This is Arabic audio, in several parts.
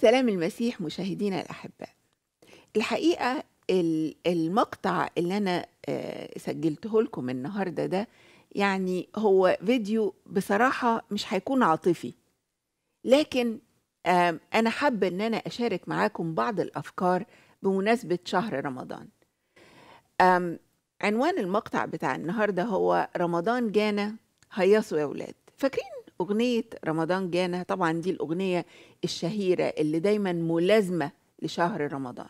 سلام المسيح مشاهدينا الأحباء الحقيقة المقطع اللي أنا آه، سجلته لكم النهاردة ده يعني هو فيديو بصراحة مش هيكون عاطفي لكن آه، أنا حابة إن أنا أشارك معاكم بعض الأفكار بمناسبة شهر رمضان عنوان المقطع بتاع النهاردة هو رمضان جانا هيصوا يا ولاد فاكرين أغنية رمضان جانا طبعا دي الأغنية الشهيرة اللي دايما ملازمة لشهر رمضان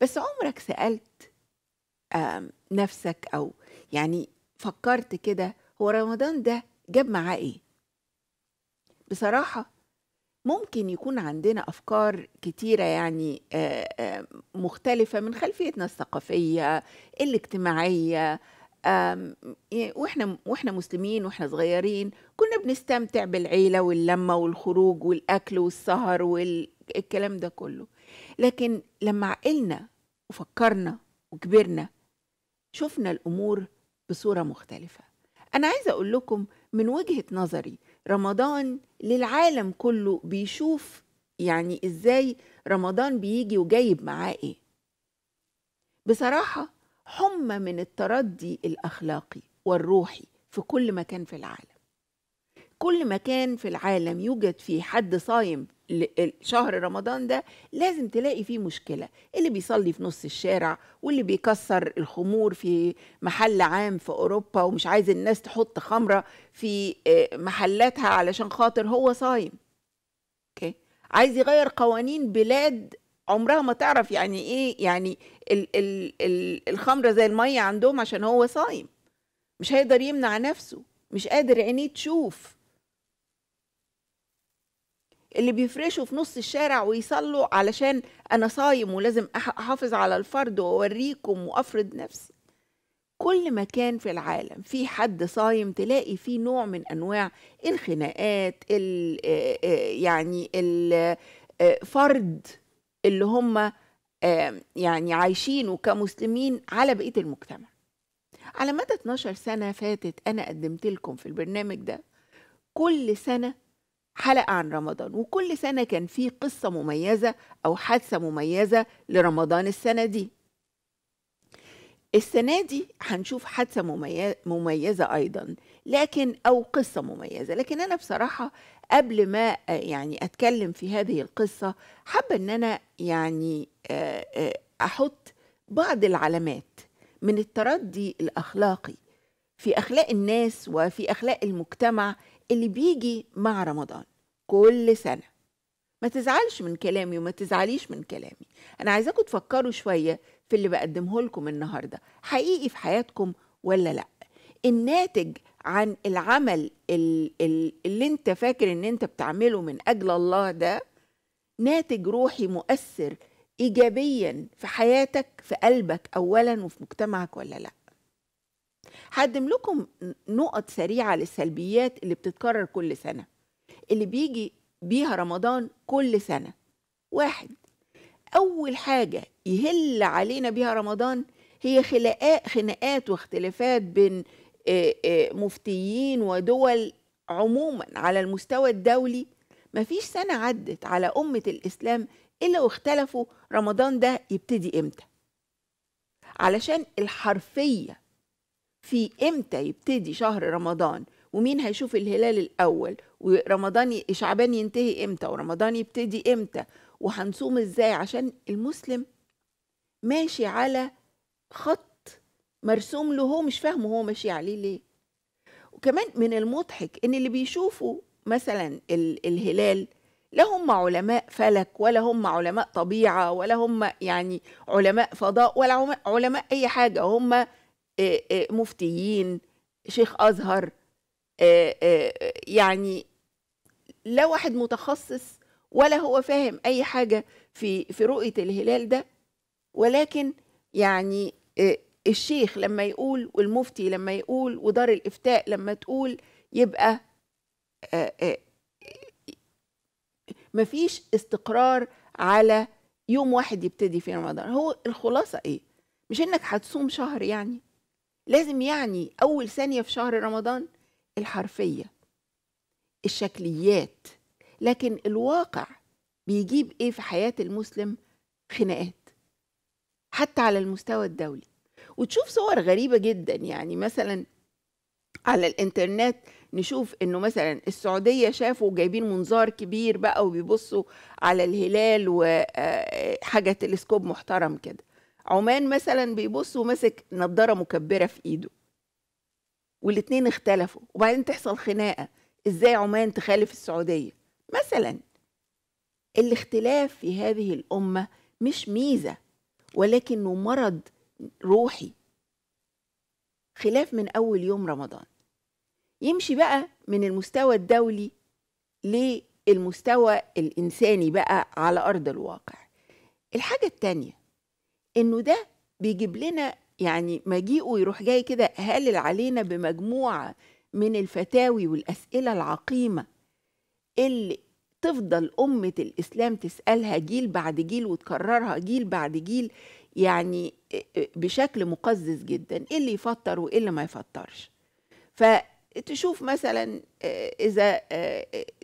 بس عمرك سألت نفسك أو يعني فكرت كده هو رمضان ده جاب معاه إيه؟ بصراحة ممكن يكون عندنا أفكار كتيرة يعني آه، آه، مختلفة من خلفيتنا الثقافية الاجتماعية واحنا واحنا مسلمين واحنا صغيرين كنا بنستمتع بالعيله واللمه والخروج والاكل والسهر والكلام ده كله لكن لما عقلنا وفكرنا وكبرنا شفنا الامور بصوره مختلفه انا عايزه اقول لكم من وجهه نظري رمضان للعالم كله بيشوف يعني ازاي رمضان بيجي وجايب معاه ايه بصراحه حمى من التردي الاخلاقي والروحي في كل مكان في العالم كل مكان في العالم يوجد فيه حد صايم شهر رمضان ده لازم تلاقي فيه مشكلة اللي بيصلي في نص الشارع واللي بيكسر الخمور في محل عام في أوروبا ومش عايز الناس تحط خمرة في آه، محلاتها علشان خاطر هو صايم عايز يغير قوانين بلاد عمرها ما تعرف يعني ايه يعني ال ال ال الخمره زي الميه عندهم عشان هو صايم مش هيقدر يمنع نفسه مش قادر عينيه تشوف اللي بيفرشوا في نص الشارع ويصلوا علشان انا صايم ولازم احافظ على الفرد واوريكم وافرض نفسي كل مكان في العالم في حد صايم تلاقي فيه نوع من انواع الخناقات ال آه، آه، يعني الفرد آه، اللي هم يعني عايشينه كمسلمين على بقيه المجتمع على مدى 12 سنه فاتت انا قدمت لكم في البرنامج ده كل سنه حلقه عن رمضان وكل سنه كان في قصه مميزه او حادثه مميزه لرمضان السنه دي السنة دي هنشوف حادثة مميزة أيضا لكن أو قصة مميزة لكن أنا بصراحة قبل ما آه، يعني اتكلم في هذه القصه حابه ان انا يعني آه، آه، احط بعض العلامات من التردي الاخلاقي في اخلاق الناس وفي اخلاق المجتمع اللي بيجي مع رمضان كل سنه ما تزعلش من كلامي وما تزعليش من كلامي انا عايزاكم تفكروا شويه في اللي بقدمه لكم النهارده حقيقي في حياتكم ولا لا الناتج عن العمل اللي انت فاكر ان انت بتعمله من اجل الله ده ناتج روحي مؤثر ايجابيا في حياتك في قلبك اولا وفي مجتمعك ولا لا هقدم لكم نقط سريعه للسلبيات اللي بتتكرر كل سنه اللي بيجي بيها رمضان كل سنه واحد اول حاجه يهل علينا بيها رمضان هي خلاقات خناقات واختلافات بين آه، آه، مفتيين ودول عموما على المستوى الدولي مفيش سنة عدت على أمة الإسلام إلا واختلفوا رمضان ده يبتدي إمتى علشان الحرفية في إمتى يبتدي شهر رمضان ومين هيشوف الهلال الأول ورمضان شعبان ينتهي إمتى ورمضان يبتدي إمتى وهنصوم إزاي عشان المسلم ماشي على خط مرسوم له هو مش فاهمه هو ماشي عليه ليه وكمان من المضحك ان اللي بيشوفوا مثلا ال الهلال لا هم علماء فلك ولا هم علماء طبيعة ولا هم يعني علماء فضاء ولا علماء أي حاجة هم مفتيين شيخ أزهر يعني لا واحد متخصص ولا هو فاهم أي حاجة في في رؤية الهلال ده ولكن يعني الشيخ لما يقول والمفتي لما يقول ودار الافتاء لما تقول يبقى آه، آه، مفيش استقرار على يوم واحد يبتدي في رمضان هو الخلاصه ايه مش انك هتصوم شهر يعني لازم يعني اول ثانيه في شهر رمضان الحرفيه الشكليات لكن الواقع بيجيب ايه في حياه المسلم خناقات حتى على المستوى الدولي وتشوف صور غريبة جدا يعني مثلا على الانترنت نشوف انه مثلا السعوديه شافوا جايبين منظار كبير بقى وبيبصوا على الهلال وحاجه آه، تلسكوب محترم كده عمان مثلا بيبص وماسك نظارة مكبره في ايده والاتنين اختلفوا وبعدين تحصل خناقه ازاي عمان تخالف السعوديه مثلا الاختلاف في هذه الامه مش ميزه ولكنه مرض روحي خلاف من أول يوم رمضان يمشي بقى من المستوى الدولي للمستوى الإنساني بقى على أرض الواقع الحاجة التانية إنه ده بيجيب لنا يعني مجيئه يروح جاي كده هلل علينا بمجموعة من الفتاوي والأسئلة العقيمة اللي تفضل أمة الإسلام تسألها جيل بعد جيل وتكررها جيل بعد جيل يعني آه، آه، بشكل مقزز جدا ايه اللي يفطر وايه اللي ما يفطرش فتشوف مثلا آه، اذا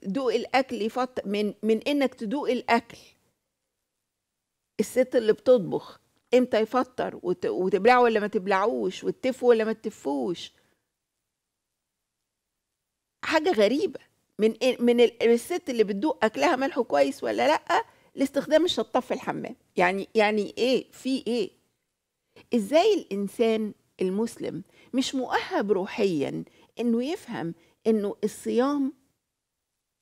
دوق الاكل يفطر من من انك تدوق الاكل الست اللي بتطبخ امتى يفطر وتبلعه ولا ما تبلعوش وتتفوا ولا ما تتفوش حاجه غريبه من من الست اللي بتدوق اكلها ملحه كويس ولا لا لاستخدام الشطاف في الحمام يعني يعني ايه في ايه ازاي الانسان المسلم مش مؤهب روحيا انه يفهم انه الصيام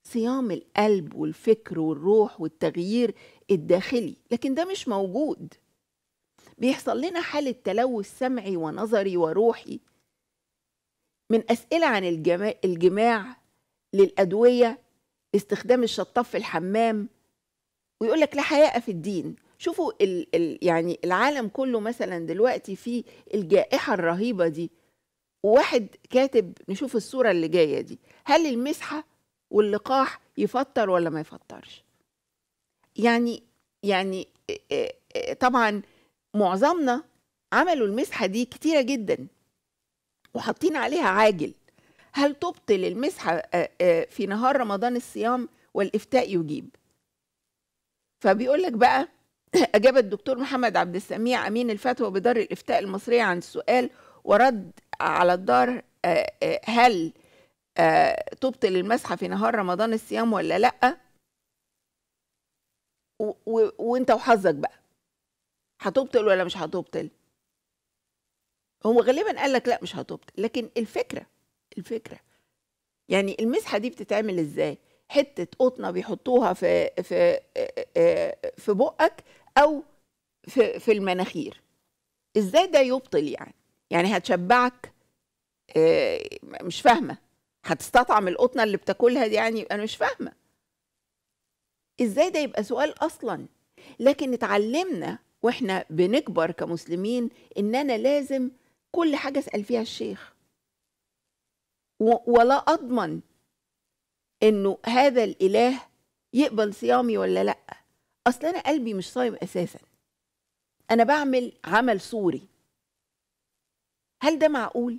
صيام القلب والفكر والروح والتغيير الداخلي لكن ده مش موجود بيحصل لنا حالة تلوث سمعي ونظري وروحي من أسئلة عن الجماع, للأدوية استخدام الشطاف في الحمام ويقول لك لا حياء في الدين شوفوا ال ال يعني العالم كله مثلا دلوقتي في الجائحة الرهيبة دي وواحد كاتب نشوف الصورة اللي جاية دي هل المسحة واللقاح يفطر ولا ما يفطرش يعني يعني طبعا معظمنا عملوا المسحة دي كتيرة جدا وحاطين عليها عاجل هل تبطل المسحة في نهار رمضان الصيام والإفتاء يجيب فبيقول لك بقى أجاب الدكتور محمد عبد السميع أمين الفتوى بدار الإفتاء المصرية عن السؤال ورد على الدار آه، آه، هل تبطل آه، المسحة في نهار رمضان الصيام ولا لأ وانت وحظك بقى هتبطل ولا مش هتبطل هو غالبا قال لك لا مش هتبطل لكن الفكرة الفكرة يعني المسحة دي بتتعمل ازاي حته قطنه بيحطوها في في في بقك او في في المناخير ازاي ده يبطل يعني يعني هتشبعك مش فاهمه هتستطعم القطنه اللي بتاكلها دي يعني انا مش فاهمه ازاي ده يبقى سؤال اصلا لكن اتعلمنا واحنا بنكبر كمسلمين ان انا لازم كل حاجه اسال فيها الشيخ ولا اضمن انه هذا الاله يقبل صيامي ولا لا اصل انا قلبي مش صايم اساسا انا بعمل عمل صوري هل ده معقول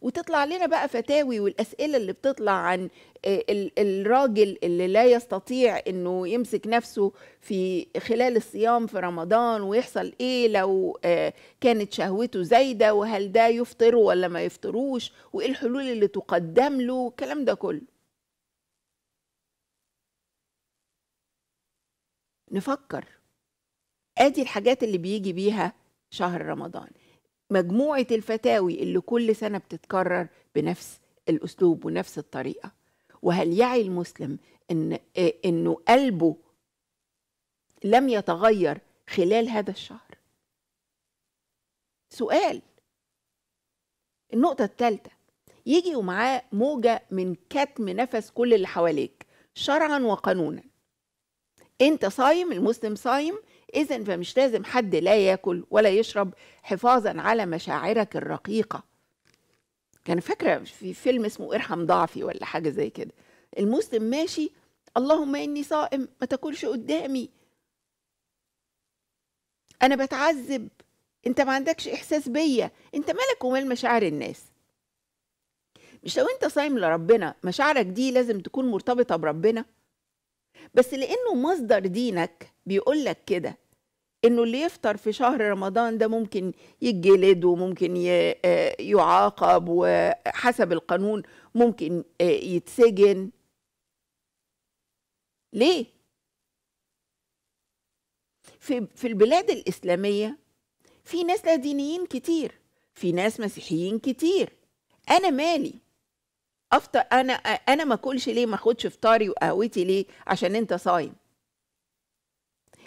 وتطلع لنا بقى فتاوي والاسئله اللي بتطلع عن آه، الراجل اللي لا يستطيع انه يمسك نفسه في خلال الصيام في رمضان ويحصل ايه لو آه، كانت شهوته زايده وهل ده يفطر ولا ما يفطروش وايه الحلول اللي تقدم له الكلام ده كله نفكر ادي الحاجات اللي بيجي بيها شهر رمضان مجموعه الفتاوي اللي كل سنه بتتكرر بنفس الاسلوب ونفس الطريقه وهل يعي المسلم ان انه قلبه لم يتغير خلال هذا الشهر سؤال النقطه الثالثه يجي ومعاه موجه من كتم نفس كل اللي حواليك شرعا وقانونا انت صايم المسلم صايم اذا فمش لازم حد لا ياكل ولا يشرب حفاظا على مشاعرك الرقيقه كان فاكره في فيلم اسمه ارحم ضعفي ولا حاجه زي كده المسلم ماشي اللهم اني صائم ما تاكلش قدامي انا بتعذب انت ما عندكش احساس بيا انت مالك ومال مشاعر الناس مش لو انت صايم لربنا مشاعرك دي لازم تكون مرتبطه بربنا بس لانه مصدر دينك بيقول لك كده انه اللي يفطر في شهر رمضان ده ممكن يتجلد وممكن آه، يعاقب وحسب القانون ممكن آه، يتسجن ليه في في البلاد الاسلاميه في ناس لا دينيين كتير في ناس مسيحيين كتير انا مالي افطر انا انا ما اكلش ليه ما اخدش فطاري وقهوتي ليه عشان انت صايم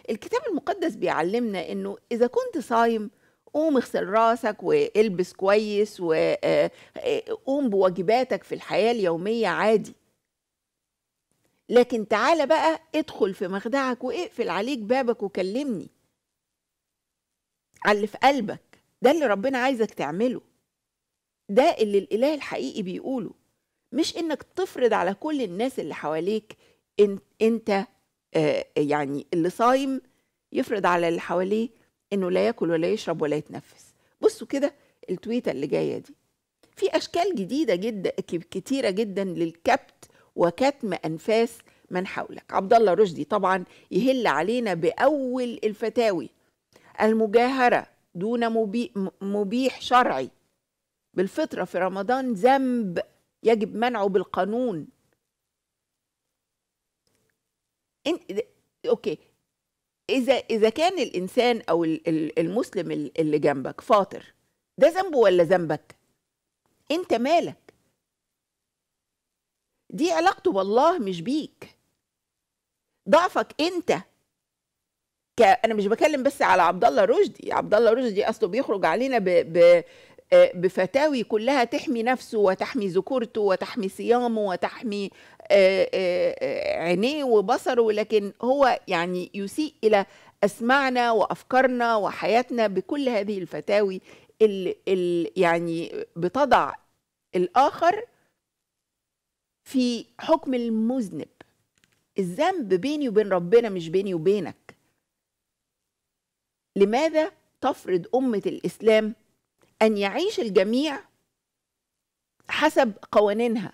الكتاب المقدس بيعلمنا انه اذا كنت صايم قوم اغسل راسك والبس كويس وقوم آه، آه، بواجباتك في الحياه اليوميه عادي لكن تعالى بقى ادخل في مخدعك واقفل عليك بابك وكلمني على اللي في قلبك ده اللي ربنا عايزك تعمله ده اللي الاله الحقيقي بيقوله مش انك تفرض على كل الناس اللي حواليك إن انت آه يعني اللي صايم يفرض على اللي حواليه انه لا ياكل ولا يشرب ولا يتنفس بصوا كده التويته اللي جايه دي في اشكال جديده جدا كتيره جدا للكبت وكتم انفاس من حولك عبد الله رشدي طبعا يهل علينا باول الفتاوي المجاهره دون مبيح شرعي بالفطره في رمضان ذنب يجب منعه بالقانون إن... اوكي اذا اذا كان الانسان او المسلم اللي جنبك فاطر ده ذنبه ولا ذنبك انت مالك دي علاقته بالله مش بيك ضعفك انت ك... انا مش بكلم بس على عبد الله رشدي عبد الله رشدي اصله بيخرج علينا ب... ب... آه، بفتاوي كلها تحمي نفسه وتحمي ذكورته وتحمي صيامه وتحمي آه، آه، عينيه وبصره لكن هو يعني يسيء الى اسماعنا وافكارنا وحياتنا بكل هذه الفتاوي اللي, اللي يعني بتضع الاخر في حكم المذنب الذنب بيني وبين ربنا مش بيني وبينك لماذا تفرض امه الاسلام أن يعيش الجميع حسب قوانينها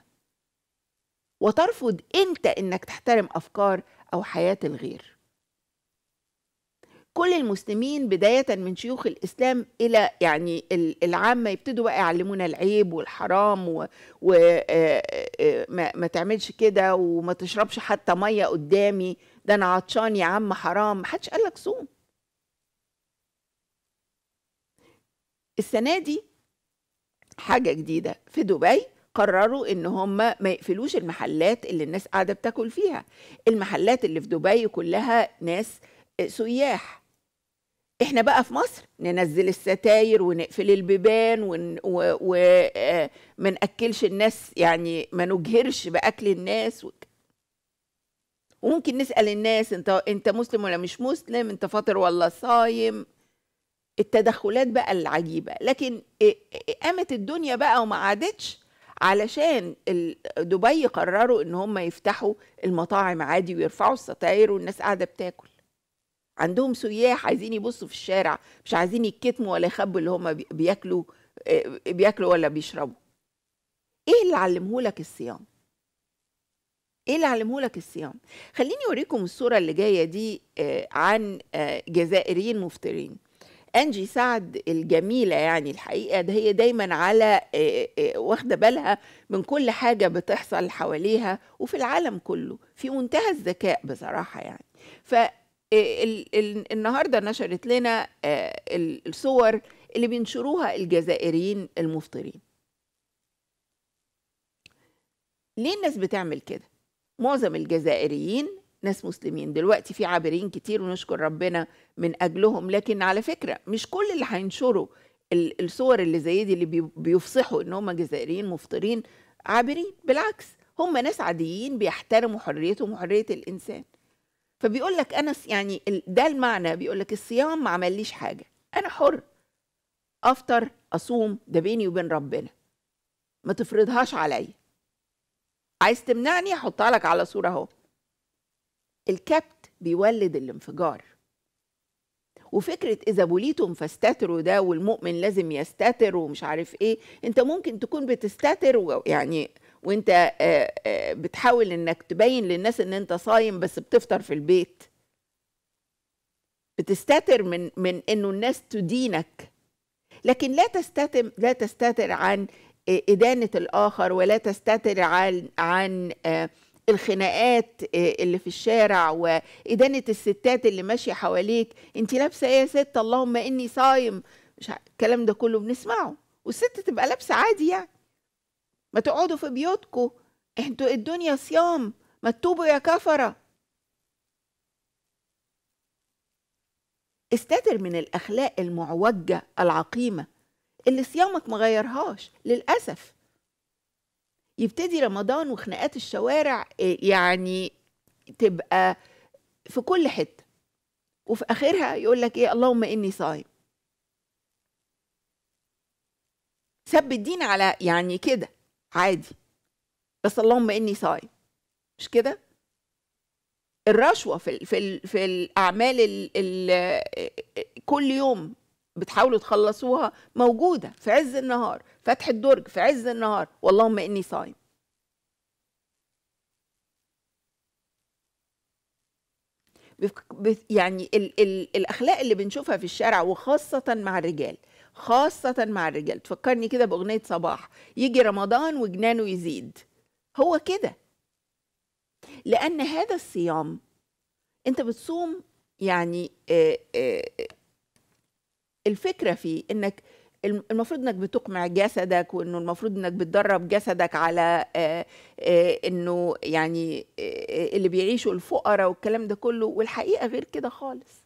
وترفض أنت أنك تحترم أفكار أو حياة الغير كل المسلمين بداية من شيوخ الإسلام إلى يعني العامة يبتدوا بقى يعلمونا العيب والحرام وما آه، آه، آه، تعملش كده وما تشربش حتى مية قدامي ده أنا عطشان يا عم حرام محدش قالك صوم السنه دي حاجه جديده في دبي قرروا ان هم ما يقفلوش المحلات اللي الناس قاعده بتاكل فيها المحلات اللي في دبي كلها ناس آه، سياح احنا بقى في مصر ننزل الستاير ونقفل البيبان ومن و... و... آه، الناس يعني ما نجهرش باكل الناس و... وممكن نسال الناس انت انت مسلم ولا مش مسلم انت فاطر ولا صايم التدخلات بقى العجيبه لكن قامت الدنيا بقى وما عادتش علشان دبي قرروا ان هم يفتحوا المطاعم عادي ويرفعوا الستاير والناس قاعده بتاكل عندهم سياح عايزين يبصوا في الشارع مش عايزين يتكتموا ولا يخبوا اللي هم بياكلوا آه، بياكلوا ولا بيشربوا ايه اللي علمهولك الصيام ايه اللي علمهولك الصيام خليني اوريكم الصوره اللي جايه دي آه، عن آه، جزائريين مفطرين انجي سعد الجميله يعني الحقيقه ده هي دايما على واخده بالها من كل حاجه بتحصل حواليها وفي العالم كله في منتهى الذكاء بصراحه يعني ف النهارده نشرت لنا الصور اللي بينشروها الجزائريين المفطرين ليه الناس بتعمل كده معظم الجزائريين ناس مسلمين دلوقتي في عابرين كتير ونشكر ربنا من اجلهم لكن على فكره مش كل اللي هينشروا الصور اللي زي دي اللي بيفصحوا ان هم جزائريين مفطرين عابرين بالعكس هم ناس عاديين بيحترموا حريتهم وحريه الانسان فبيقول لك انا يعني ده المعنى بيقول لك الصيام ما عمليش حاجه انا حر افطر اصوم ده بيني وبين ربنا ما تفرضهاش عليا عايز تمنعني احطها لك على صوره اهو الكبت بيولد الانفجار وفكرة إذا بوليتم فاستتروا ده والمؤمن لازم يستتر ومش عارف إيه أنت ممكن تكون بتستتر يعني وأنت بتحاول إنك تبين للناس إن أنت صايم بس بتفطر في البيت بتستتر من من إنه الناس تدينك لكن لا تستتر لا تستتر عن إدانة الآخر ولا تستتر عن عن الخناقات آه، اللي في الشارع وإدانة الستات اللي ماشية حواليك أنت لابسة إيه يا ست اللهم إني صايم مش الكلام ده كله بنسمعه والست تبقى لابسة عادي يعني ما تقعدوا في بيوتكم انتوا الدنيا صيام ما تتوبوا يا كفرة استتر من الأخلاق المعوجة العقيمة اللي صيامك مغيرهاش للأسف يبتدي رمضان وخناقات الشوارع آه، يعني تبقى في كل حته وفي اخرها يقول لك ايه اللهم اني صايم سب الدين على يعني كده عادي بس اللهم اني صايم مش كده الرشوه في في في الاعمال الـ الـ آه، آه، كل يوم بتحاولوا تخلصوها موجوده في عز النهار فتح الدرج في عز النهار واللهم اني صايم يعني الـ الـ الاخلاق اللي بنشوفها في الشارع وخاصه مع الرجال خاصه مع الرجال تفكرني كده باغنيه صباح يجي رمضان وجنانه يزيد هو كده لان هذا الصيام انت بتصوم يعني الفكره فيه انك المفروض انك بتقمع جسدك وانه المفروض انك بتدرب جسدك على انه يعني اللي بيعيشوا الفقراء والكلام ده كله والحقيقه غير كده خالص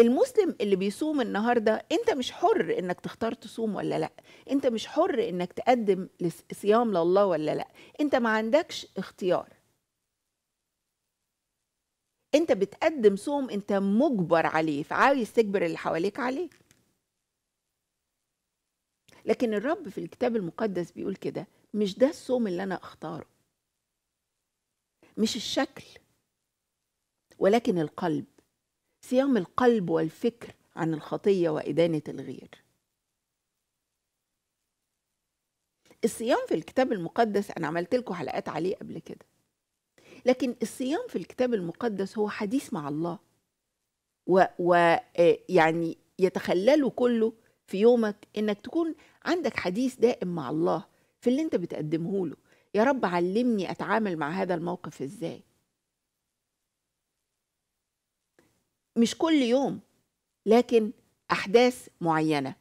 المسلم اللي بيصوم النهارده انت مش حر انك تختار تصوم ولا لا انت مش حر انك تقدم صيام لله ولا لا انت ما عندكش اختيار انت بتقدم صوم انت مجبر عليه فعايز تجبر اللي حواليك عليه لكن الرب في الكتاب المقدس بيقول كده مش ده الصوم اللي انا اختاره مش الشكل ولكن القلب صيام القلب والفكر عن الخطيه وادانه الغير الصيام في الكتاب المقدس انا عملت لكم حلقات عليه قبل كده لكن الصيام في الكتاب المقدس هو حديث مع الله ويعني آه، يتخلله كله في يومك انك تكون عندك حديث دائم مع الله في اللي انت بتقدمه له يا رب علمني اتعامل مع هذا الموقف ازاي مش كل يوم لكن احداث معينه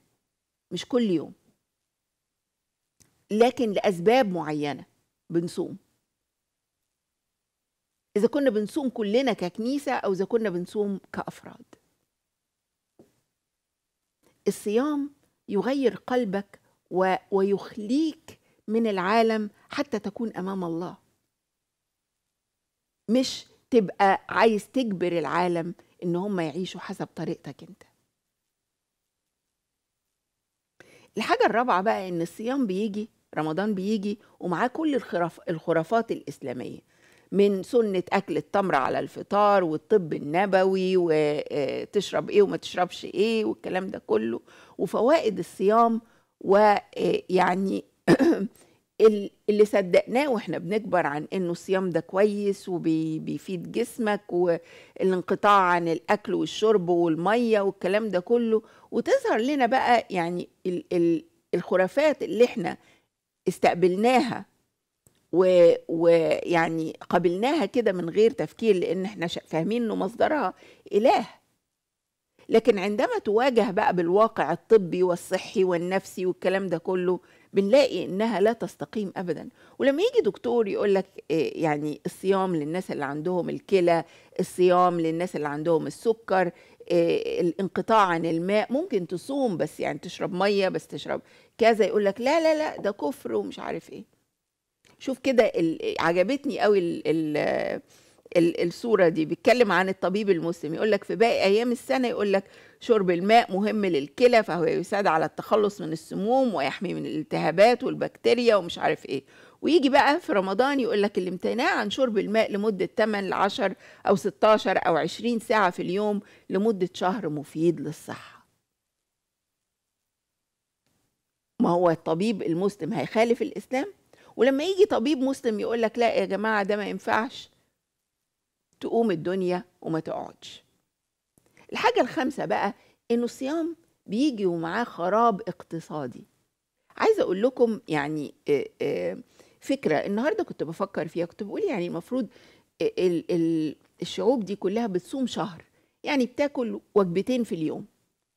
مش كل يوم لكن لاسباب معينه بنصوم إذا كنا بنصوم كلنا ككنيسة أو إذا كنا بنصوم كأفراد الصيام يغير قلبك و... ويخليك من العالم حتى تكون أمام الله مش تبقى عايز تجبر العالم إن هم يعيشوا حسب طريقتك أنت الحاجة الرابعة بقى إن الصيام بيجي رمضان بيجي ومعاه كل الخرف الخرافات الإسلامية من سنة أكل التمر على الفطار والطب النبوي وتشرب إيه وما تشربش إيه والكلام ده كله وفوائد الصيام ويعني آه، اللي صدقناه واحنا بنكبر عن انه الصيام ده كويس وبيفيد جسمك والانقطاع عن الاكل والشرب والميه والكلام ده كله وتظهر لنا بقى يعني الخرافات اللي احنا استقبلناها ويعني قبلناها كده من غير تفكير لان احنا فاهمين انه مصدرها اله لكن عندما تواجه بقى بالواقع الطبي والصحي والنفسي والكلام ده كله بنلاقي انها لا تستقيم ابدا ولما يجي دكتور يقول لك آه، يعني الصيام للناس اللي عندهم الكلى الصيام للناس اللي عندهم السكر آه، الانقطاع عن الماء ممكن تصوم بس يعني تشرب ميه بس تشرب كذا يقول لك لا لا لا ده كفر ومش عارف ايه شوف كده عجبتني قوي ال ال الصوره دي بيتكلم عن الطبيب المسلم يقول لك في باقي ايام السنه يقول لك شرب الماء مهم للكلى فهو يساعد على التخلص من السموم ويحمي من الالتهابات والبكتيريا ومش عارف ايه ويجي بقى في رمضان يقول لك الامتناع عن شرب الماء لمدة 8 ل 10 أو 16 أو 20 ساعة في اليوم لمدة شهر مفيد للصحة. ما هو الطبيب المسلم هيخالف الإسلام؟ ولما يجي طبيب مسلم يقول لك لا يا جماعه ده ما ينفعش تقوم الدنيا وما تقعدش الحاجه الخامسه بقى انه الصيام بيجي ومعاه خراب اقتصادي عايزه اقول لكم يعني فكره النهارده كنت بفكر فيها كنت بقول يعني المفروض الشعوب دي كلها بتصوم شهر يعني بتاكل وجبتين في اليوم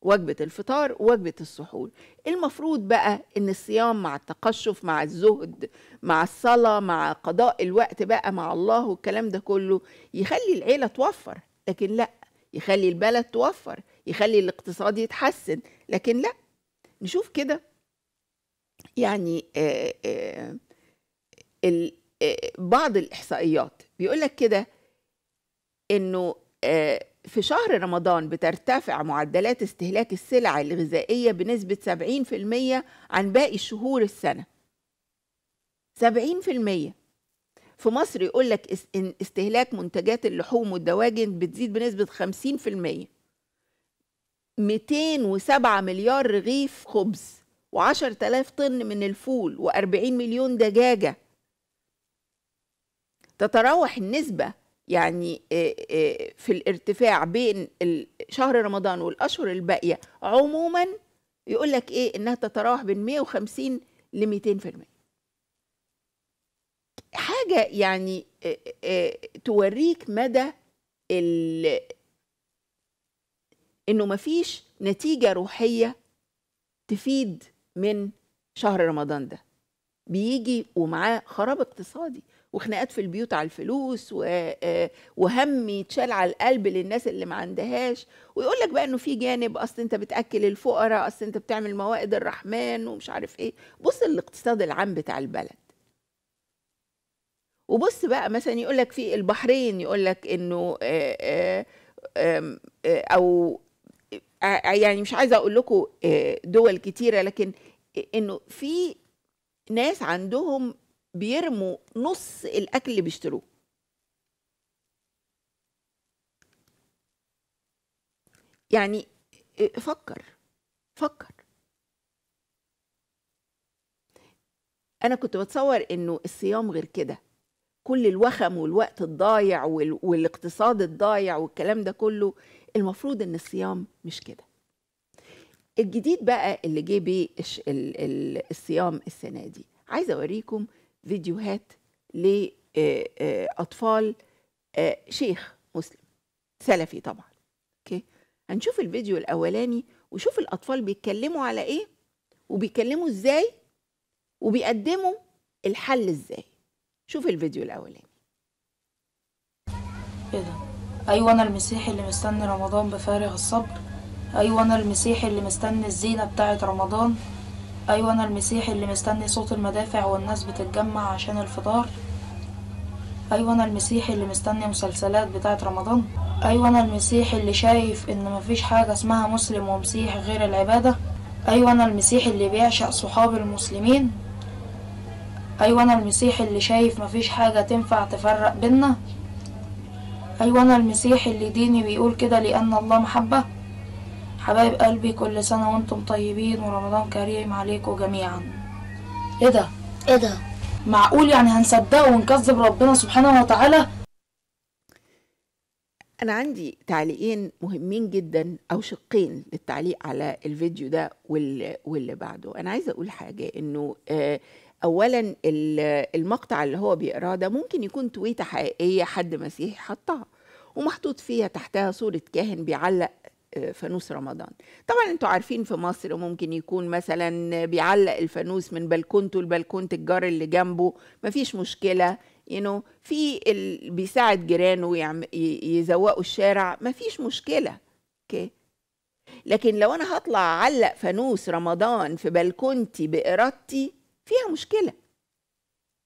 وجبة الفطار ووجبة السحور المفروض بقى ان الصيام مع التقشف مع الزهد مع الصلاة مع قضاء الوقت بقى مع الله والكلام ده كله يخلي العيلة توفر لكن لا يخلي البلد توفر يخلي الاقتصاد يتحسن لكن لا نشوف كده يعني آآ آآ بعض الإحصائيات بيقولك كده إنه في شهر رمضان بترتفع معدلات استهلاك السلع الغذائية بنسبة 70% عن باقي شهور السنة 70% في مصر يقول لك استهلاك منتجات اللحوم والدواجن بتزيد بنسبة 50% 207 مليار رغيف خبز و10000 طن من الفول و40 مليون دجاجة تتراوح النسبة يعني في الارتفاع بين شهر رمضان والاشهر الباقيه عموما يقول لك ايه انها تتراوح بين 150 ل 200% حاجه يعني توريك مدى ال انه مفيش نتيجه روحيه تفيد من شهر رمضان ده بيجي ومعاه خراب اقتصادي وخناقات في البيوت على الفلوس آه، وهم يتشال على القلب للناس اللي ما عندهاش ويقول لك بقى انه في جانب اصل انت بتاكل الفقراء اصل انت بتعمل موائد الرحمن ومش عارف ايه بص الاقتصاد العام بتاع البلد وبص بقى مثلا يقول لك في البحرين يقول لك انه آه، آه، او يعني مش عايزه اقول لكم دول كتيره لكن انه في ناس عندهم بيرموا نص الاكل اللي بيشتروه يعني فكر فكر انا كنت بتصور انه الصيام غير كده كل الوخم والوقت الضايع والاقتصاد الضايع والكلام ده كله المفروض ان الصيام مش كده الجديد بقى اللي جه بيه الصيام السنه دي عايزه اوريكم فيديوهات لأطفال آه، آه، آه، شيخ مسلم سلفي طبعا اوكي هنشوف الفيديو الأولاني وشوف الأطفال بيتكلموا على إيه وبيتكلموا إزاي وبيقدموا الحل إزاي شوف الفيديو الأولاني ايه ده ايوه انا المسيحي اللي مستني رمضان بفارغ الصبر ايوه انا المسيحي اللي مستني الزينه بتاعه رمضان أيوة أنا المسيح اللي مستني صوت المدافع والناس بتتجمع عشان الفطار أيوة أنا المسيح اللي مستني مسلسلات بتاعة رمضان أيوة أنا المسيح اللي شايف إن مفيش حاجة اسمها مسلم ومسيح غير العبادة أيوة أنا المسيح اللي بيعشق صحاب المسلمين أيوة أنا المسيح اللي شايف مفيش حاجة تنفع تفرق بينا أيوة أنا المسيح اللي ديني بيقول كده لأن الله محبة حبايب قلبي كل سنة وانتم طيبين ورمضان كريم عليكم جميعا ايه ده ايه ده معقول يعني هنصدقه ونكذب ربنا سبحانه وتعالى انا عندي تعليقين مهمين جدا او شقين للتعليق على الفيديو ده واللي, بعده انا عايزه اقول حاجه انه آه، اولا المقطع اللي هو بيقراه ده ممكن يكون تويته حقيقيه حد مسيحي حطها ومحطوط فيها تحتها صوره كاهن بيعلق فانوس رمضان طبعا انتوا عارفين في مصر ممكن يكون مثلا بيعلق الفانوس من بلكونته لبلكونة الجار اللي جنبه مفيش مشكلة يو نو في ال... بيساعد جيرانه يعم... يزوقوا الشارع مفيش مشكلة اوكي لكن لو انا هطلع اعلق فانوس رمضان في بلكونتي بارادتي فيها مشكلة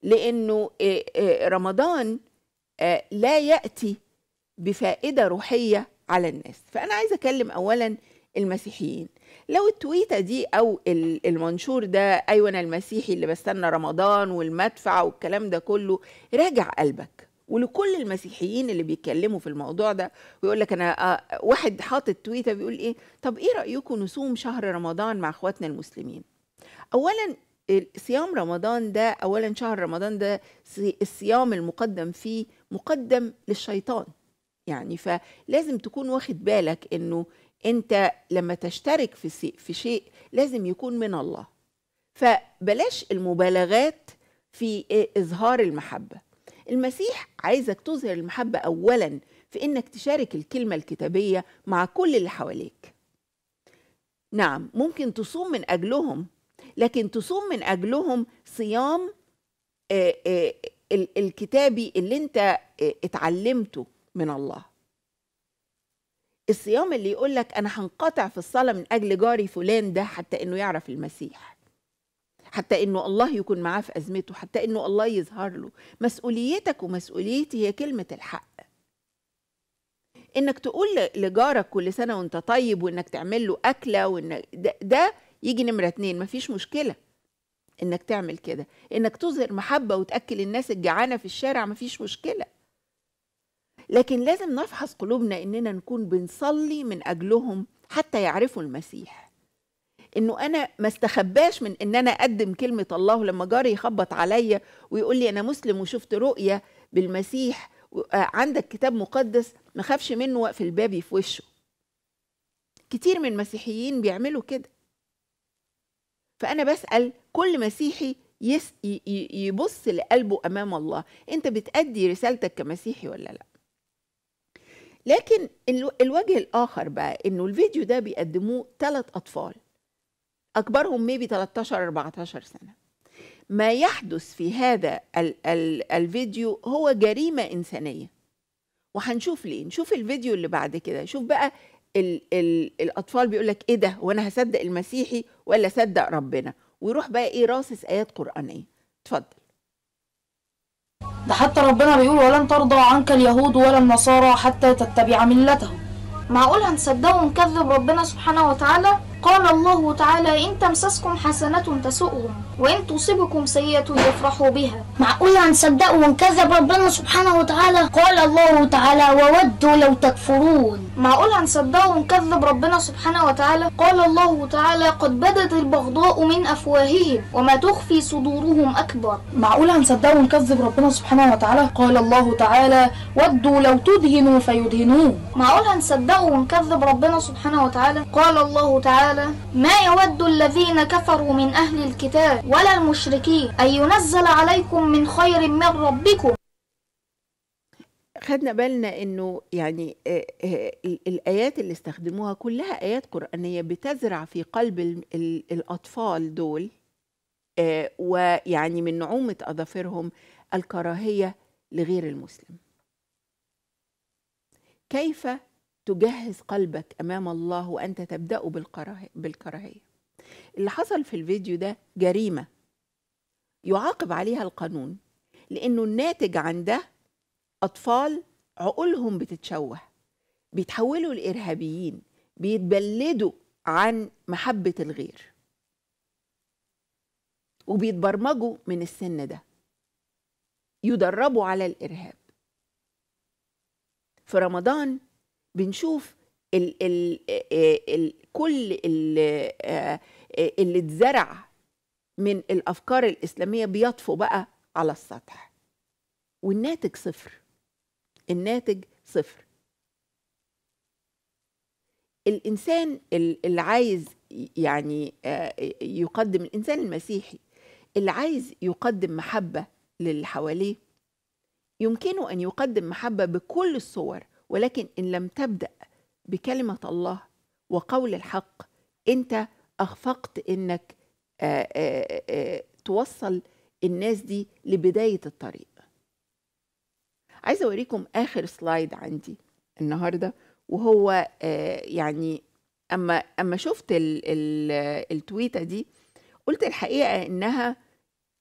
لانه رمضان لا ياتي بفائدة روحية على الناس فأنا عايزة أكلم أولا المسيحيين لو التويتة دي أو المنشور ده أيوة أنا المسيحي اللي بستنى رمضان والمدفع والكلام ده كله راجع قلبك ولكل المسيحيين اللي بيتكلموا في الموضوع ده ويقول لك انا آه، واحد حاطط تويته بيقول ايه طب ايه رايكم نصوم شهر رمضان مع اخواتنا المسلمين اولا صيام رمضان ده اولا شهر رمضان ده الصيام المقدم فيه مقدم للشيطان يعني فلازم تكون واخد بالك انه انت لما تشترك في في شيء لازم يكون من الله فبلاش المبالغات في اظهار المحبه المسيح عايزك تظهر المحبه اولا في انك تشارك الكلمه الكتابيه مع كل اللي حواليك نعم ممكن تصوم من اجلهم لكن تصوم من اجلهم صيام الكتابي اللي انت اتعلمته من الله الصيام اللي يقول لك انا هنقطع في الصلاه من اجل جاري فلان ده حتى انه يعرف المسيح حتى انه الله يكون معاه في ازمته حتى انه الله يظهر له مسؤوليتك ومسؤوليتي هي كلمه الحق انك تقول لجارك كل سنه وانت طيب وانك تعمل له اكله وان ده, ده يجي نمره اتنين مفيش مشكله انك تعمل كده انك تظهر محبه وتاكل الناس الجعانه في الشارع مفيش مشكله لكن لازم نفحص قلوبنا اننا نكون بنصلي من اجلهم حتى يعرفوا المسيح انه انا ما استخباش من ان انا اقدم كلمه الله لما جاري يخبط عليا ويقول لي انا مسلم وشفت رؤيه بالمسيح آه، عندك كتاب مقدس ما خافش منه واقف الباب في وشه كتير من المسيحيين بيعملوا كده فانا بسال كل مسيحي يبص لقلبه امام الله انت بتأدي رسالتك كمسيحي ولا لا لكن الوجه الاخر بقى انه الفيديو ده بيقدموه ثلاث اطفال اكبرهم ميبي 13 14 سنه ما يحدث في هذا ال ال الفيديو هو جريمه انسانيه وهنشوف ليه نشوف الفيديو اللي بعد كده شوف بقى ال ال الاطفال بيقول لك ايه ده وانا هصدق المسيحي ولا صدق ربنا ويروح بقى ايه راصص ايات قرانيه اتفضل ده حتى ربنا بيقول ولن ترضى عنك اليهود ولا النصارى حتى تتبع ملتهم معقول هنصدق ونكذب ربنا سبحانه وتعالى قال الله تعالى إن تمسسكم حسنة تسؤهم وإن تصبكم سيئة يفرحوا بها معقول هنصدق ونكذب ربنا سبحانه وتعالى قال الله تعالى وودوا لو تكفرون معقول هنصدق ونكذب ربنا سبحانه وتعالى قال الله تعالى قد بدت البغضاء من أفواههم وما تخفي صدورهم أكبر معقول هنصدق ونكذب ربنا سبحانه وتعالى قال الله تعالى ودوا لو تدهنوا فيدهنون معقول هنصدق ونكذب ربنا سبحانه وتعالى قال الله تعالى تعالى ما يود الذين كفروا من أهل الكتاب ولا المشركين أن ينزل عليكم من خير من ربكم خدنا بالنا انه يعني آه، آه، الايات اللي استخدموها كلها ايات قرانيه بتزرع في قلب الاطفال دول آه، ويعني من نعومه اظافرهم الكراهيه لغير المسلم كيف تجهز قلبك امام الله وانت تبدا بالكراهيه اللي حصل في الفيديو ده جريمه يعاقب عليها القانون لانه الناتج عن ده اطفال عقولهم بتتشوه بيتحولوا لارهابيين بيتبلدوا عن محبه الغير وبيتبرمجوا من السن ده يدربوا على الارهاب في رمضان بنشوف ال ال الـ كل اللي اتزرع من الافكار الاسلاميه بيطفو بقى على السطح والناتج صفر الناتج صفر الانسان اللي عايز يعني يقدم الانسان المسيحي اللي عايز يقدم محبه للي حواليه يمكنه ان يقدم محبه بكل الصور ولكن إن لم تبدأ بكلمة الله وقول الحق أنت أخفقت إنك آآ آه، آآ آه، آه، توصل الناس دي لبداية الطريق عايزة أوريكم آخر سلايد عندي النهاردة وهو يعني أما أما شفت الـ الـ التويتة دي قلت الحقيقة إنها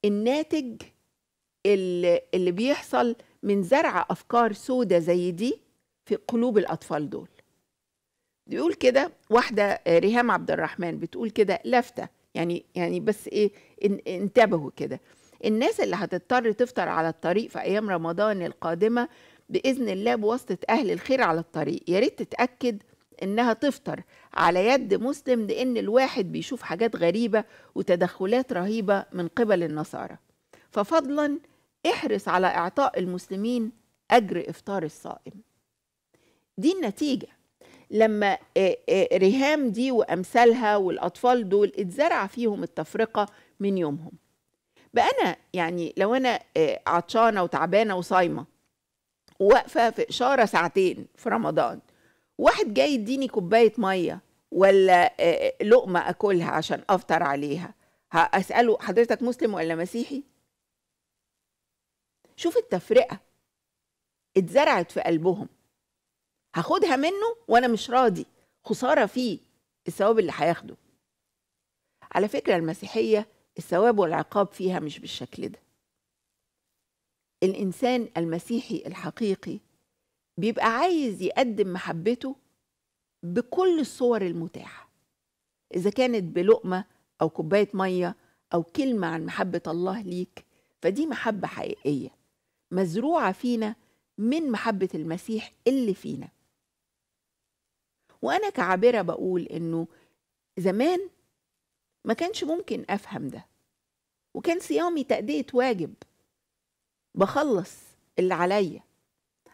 الناتج اللي بيحصل من زرع أفكار سودة زي دي في قلوب الأطفال دول بيقول كده واحدة آه، ريهام عبد الرحمن بتقول كده لافتة يعني يعني بس إيه انتبهوا كده الناس اللي هتضطر تفطر على الطريق في أيام رمضان القادمة بإذن الله بواسطة أهل الخير على الطريق يا ريت تتأكد إنها تفطر على يد مسلم لأن الواحد بيشوف حاجات غريبة وتدخلات رهيبة من قبل النصارى ففضلا احرص على إعطاء المسلمين أجر إفطار الصائم دي النتيجة لما ريهام دي وأمثالها والأطفال دول اتزرع فيهم التفرقة من يومهم بقى أنا يعني لو أنا عطشانة وتعبانة وصايمة واقفة في إشارة ساعتين في رمضان واحد جاي يديني كوباية مية ولا لقمة أكلها عشان أفطر عليها هأسأله حضرتك مسلم ولا مسيحي؟ شوف التفرقة اتزرعت في قلبهم هاخدها منه وانا مش راضي خساره فيه الثواب اللي هياخده على فكره المسيحيه الثواب والعقاب فيها مش بالشكل ده الانسان المسيحي الحقيقي بيبقى عايز يقدم محبته بكل الصور المتاحه اذا كانت بلقمه او كوبايه ميه او كلمه عن محبه الله ليك فدي محبه حقيقيه مزروعه فينا من محبه المسيح اللي فينا وانا كعابره بقول انه زمان ما كانش ممكن افهم ده وكان صيامي تأدية واجب بخلص اللي عليا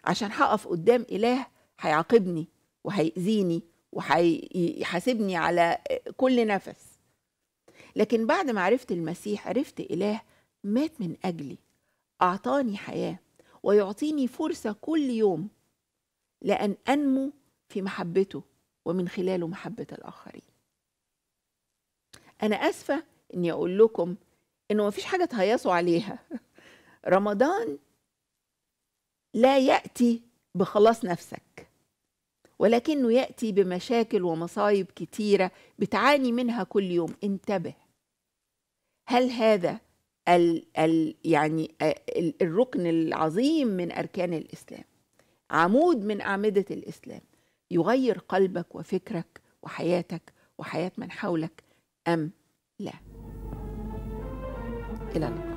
عشان هقف قدام إله هيعاقبني وهيأذيني وهيحاسبني على كل نفس لكن بعد ما عرفت المسيح عرفت إله مات من أجلي أعطاني حياة ويعطيني فرصة كل يوم لأن أنمو في محبته ومن خلاله محبة الآخرين أنا آسفة إني أقول لكم إنه مفيش حاجة تهيصوا عليها رمضان لا يأتي بخلاص نفسك ولكنه يأتي بمشاكل ومصايب كتيرة بتعاني منها كل يوم انتبه هل هذا ال ال يعني الركن العظيم من أركان الإسلام عمود من أعمدة الإسلام يغير قلبك وفكرك وحياتك وحياة من حولك أم لا إلى اللقاء